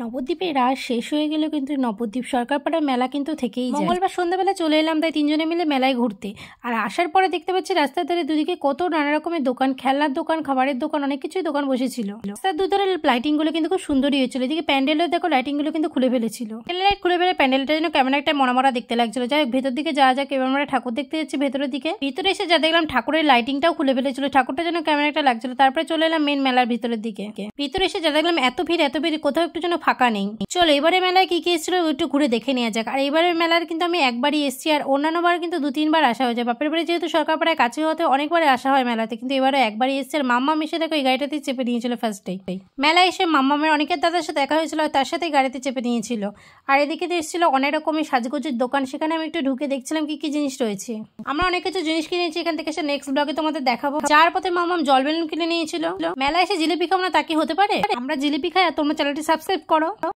নবদ্বীপে রাজ শেষ হয়ে গেলেও কিন্তু নবদ্বীপ সরকারপাড়া মেলা কিন্তু থেকেই যায় মঙ্গলবার সন্ধ্যাবেলা চলে এলাম তাই তিনজনে মিলে মেলায় ঘুরতে আর আসার পরে দেখতে পাচ্ছি রাস্তার ধারে দুদিকে কত নানা রকমের দোকান খেলনার দোকান খাবারের দোকান অনেক কিছুই দোকান বসেছিল রাস্তার দুধারে লাইটিংগুলো কিন্তু খুব সুন্দরই হয়েছিল এদিকে প্যান্ডেলের দেখো লাইটিংগুলো কিন্তু খুলে ফেলেছিল লাইট খুলে ফেলে প্যান্ডেলটা যেন কেমন একটা মরামরা দেখতে লাগছিল যাই ভেতর দিকে যাওয়া যাক এবার আমরা ঠাকুর দেখতে যাচ্ছি ভেতরের দিকে ভিতরে এসে যা দেখলাম ঠাকুরের লাইটিংটাও খুলে ফেলেছিল ঠাকুরটা যেন কেমন একটা লাগছিল তারপরে চলে এলাম মেন মেলার ভিতরের দিকে ভিতরে এসে যা দেখলাম এত ভিড় এত ভিড় কোথাও একটু যেন মেলাগুলো ফাঁকা নেই চলো এবারে মেলায় কি কি এসেছিলো একটু ঘুরে দেখে নেওয়া যাক আর এবারের মেলার কিন্তু আমি একবারই এসেছি আর অন্যান্যবার কিন্তু দু তিনবার আসা হয়েছে বাপের বাড়ি যেহেতু সরকার পাড়ায় কাছে হতে অনেকবারে আসা হয় মেলাতে কিন্তু এবারে একবারই এসছে আর মাম্মা মিশে দেখো এই গাড়িটাতেই চেপে নিয়েছিল ডে মেলায় এসে মাম্মামের অনেকের দাদার সাথে দেখা হয়েছিল আর তার সাথে গাড়িতে চেপে নিয়েছিল আর এদিকে তো এসেছিল অনেক রকমের সাজগোজের দোকান সেখানে আমি একটু ঢুকে দেখছিলাম কি কি জিনিস রয়েছে আমরা অনেক কিছু জিনিস কিনেছি এখান থেকে সে নেক্সট ব্লগে তোমাদের দেখাবো যার পথে মাম্মাম জল বেলুন কিনে নিয়েছিল মেলায় এসে জিলিপি খাওয়া তাকে হতে পারে আমরা জিলিপি খাই আর তোমার চ্যানেলটি সাবস্ক্রাইব করো